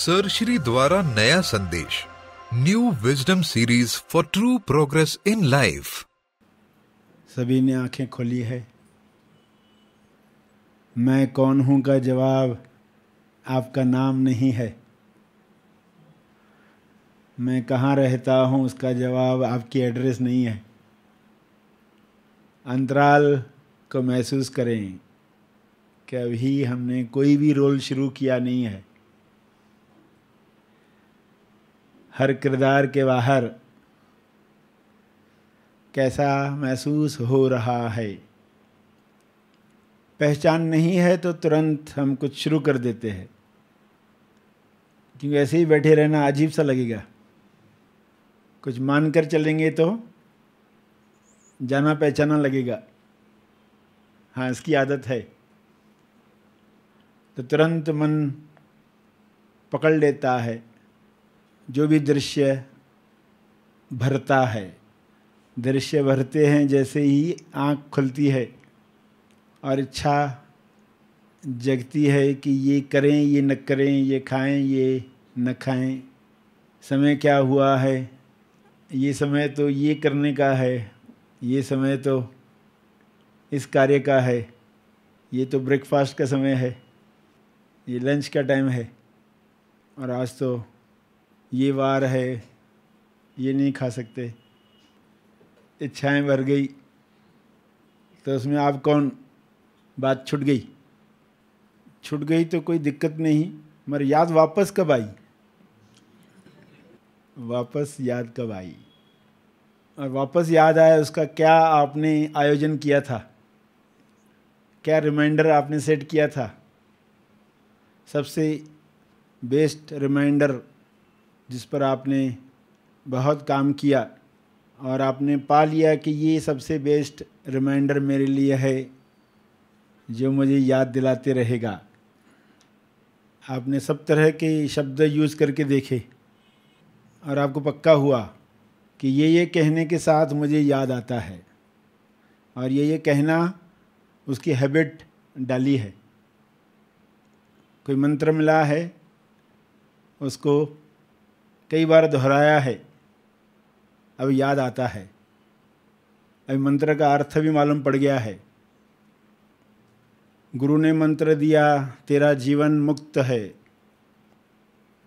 Sir Shri द्वारा नया संदेश new wisdom series for true progress in life सभी ने आंखें खोली है मैं कौन हूं का जवाब आपका नाम नहीं है मैं कहाँ रहता हूँ उसका जवाब आपकी एड्रेस नहीं है अंतराल को महसूस करें कि अभी हमने कोई भी रोल शुरू किया नहीं है हर किरदार के बाहर कैसा महसूस हो रहा है पहचान नहीं है तो तुरंत हम कुछ शुरू कर देते हैं क्योंकि ऐसे ही बैठे रहना अजीब सा लगेगा कुछ मान कर चलेंगे तो जाना पहचाना लगेगा हाँ इसकी आदत है तो तुरंत मन पकड़ लेता है जो भी दृश्य भरता है दृश्य भरते हैं जैसे ही आँख खुलती है और इच्छा जगती है कि ये करें ये न करें ये खाएं ये न खाएं समय क्या हुआ है ये समय तो ये करने का है ये समय तो इस कार्य का है ये तो ब्रेकफास्ट का समय है ये लंच का टाइम है और आज तो ये वार है ये नहीं खा सकते इच्छाएं भर गई तो उसमें आप कौन बात छूट गई छूट गई तो कोई दिक्कत नहीं मगर याद वापस कब आई वापस याद कब आई और वापस याद आया उसका क्या आपने आयोजन किया था क्या रिमाइंडर आपने सेट किया था सबसे बेस्ट रिमाइंडर जिस पर आपने बहुत काम किया और आपने पा लिया कि ये सबसे बेस्ट रिमाइंडर मेरे लिए है जो मुझे याद दिलाते रहेगा आपने सब तरह के शब्द यूज़ करके देखे और आपको पक्का हुआ कि ये ये कहने के साथ मुझे याद आता है और ये ये कहना उसकी हैबिट डाली है कोई मंत्र मिला है उसको कई बार दोहराया है अब याद आता है अभी मंत्र का अर्थ भी मालूम पड़ गया है गुरु ने मंत्र दिया तेरा जीवन मुक्त है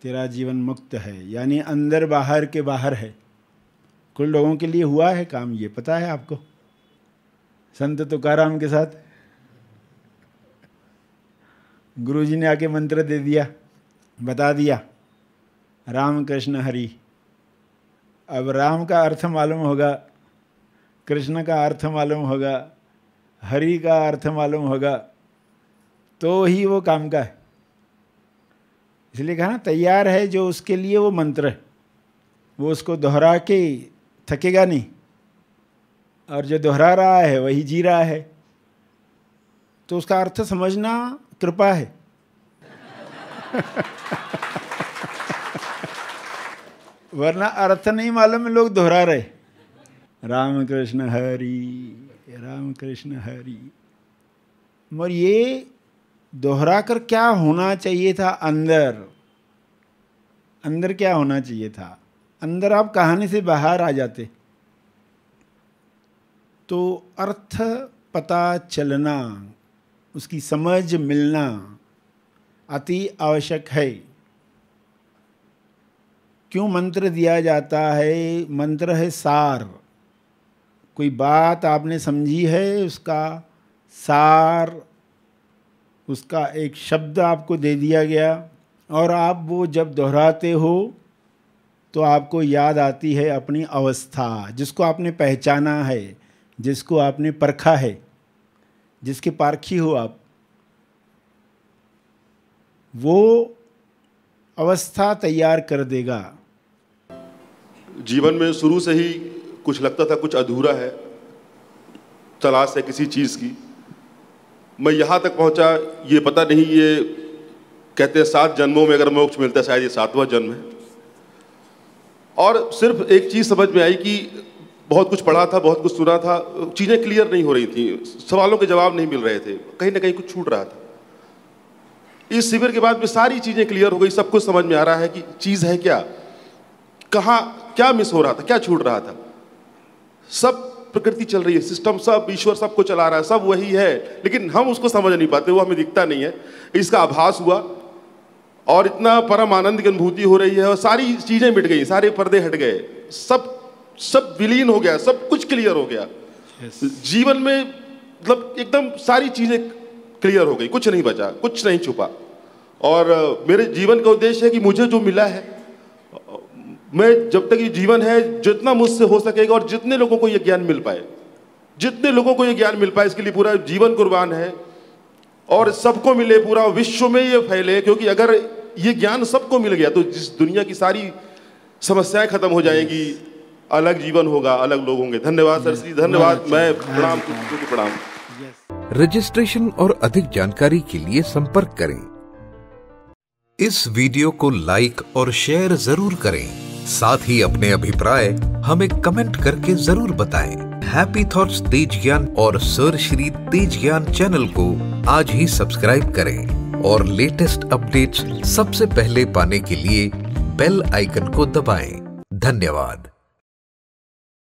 तेरा जीवन मुक्त है यानी अंदर बाहर के बाहर है कुछ लोगों के लिए हुआ है काम ये पता है आपको संत तुकाराम के साथ गुरुजी ने आके मंत्र दे दिया बता दिया राम कृष्ण हरि अब राम का अर्थ मालूम होगा कृष्ण का अर्थ मालूम होगा हरि का अर्थ मालूम होगा तो ही वो काम का है इसलिए कहा ना तैयार है जो उसके लिए वो मंत्र है वो उसको दोहरा के थकेगा नहीं और जो दोहरा रहा है वही जी रहा है तो उसका अर्थ समझना कृपा है वरना अर्थ नहीं मालूम लोग दोहरा रहे राम कृष्ण हरी राम कृष्ण हरी मगर ये दोहरा कर क्या होना चाहिए था अंदर अंदर क्या होना चाहिए था अंदर आप कहानी से बाहर आ जाते तो अर्थ पता चलना उसकी समझ मिलना अति आवश्यक है क्यों मंत्र दिया जाता है मंत्र है सार कोई बात आपने समझी है उसका सार उसका एक शब्द आपको दे दिया गया और आप वो जब दोहराते हो तो आपको याद आती है अपनी अवस्था जिसको आपने पहचाना है जिसको आपने परखा है जिसके पारखी हो आप वो अवस्था तैयार कर देगा जीवन में शुरू से ही कुछ लगता था कुछ अधूरा है तलाश है किसी चीज़ की मैं यहाँ तक पहुँचा ये पता नहीं ये कहते हैं सात जन्मों में अगर मोक्ष मिलता है शायद ये सातवां जन्म है और सिर्फ एक चीज़ समझ में आई कि बहुत कुछ पढ़ा था बहुत कुछ सुना था चीज़ें क्लियर नहीं हो रही थी सवालों के जवाब नहीं मिल रहे थे कहीं ना कहीं कुछ छूट रहा था इस शिविर के बाद में सारी चीज़ें क्लियर हो गई सब कुछ समझ में आ रहा है कि चीज़ है क्या कहा क्या मिस हो रहा था क्या छूट रहा था सब प्रकृति चल रही है सिस्टम सब ईश्वर सबको चला रहा है सब वही है लेकिन हम उसको समझ नहीं पाते वो हमें दिखता नहीं है इसका आभास हुआ और इतना परम आनंद की अनुभूति हो रही है और सारी चीज़ें मिट गई सारे पर्दे हट गए सब सब विलीन हो गया सब कुछ क्लियर हो गया yes. जीवन में मतलब एकदम सारी चीज़ें क्लियर हो गई कुछ नहीं बचा कुछ नहीं छुपा और मेरे जीवन का उद्देश्य है कि मुझे जो मिला है मैं जब तक ये जीवन है जितना मुझसे हो सकेगा और जितने लोगों को ये ज्ञान मिल पाए जितने लोगों को ये ज्ञान मिल पाए इसके लिए पूरा जीवन कुर्बान है और सबको मिले पूरा विश्व में ये फैले क्योंकि अगर ये ज्ञान सबको मिल गया तो जिस दुनिया की सारी समस्याएं खत्म हो जाएंगी अलग जीवन होगा अलग लोग होंगे धन्यवाद सर श्री धन्यवाद मैं प्रणाम प्रणाम रजिस्ट्रेशन और अधिक जानकारी के लिए संपर्क करें इस वीडियो को लाइक और शेयर जरूर करें साथ ही अपने अभिप्राय हमें कमेंट करके जरूर बताएं। हैप्पी थॉट्स तेज ज्ञान और सर श्री तेज ज्ञान चैनल को आज ही सब्सक्राइब करें और लेटेस्ट अपडेट्स सबसे पहले पाने के लिए बेल आइकन को दबाएं। धन्यवाद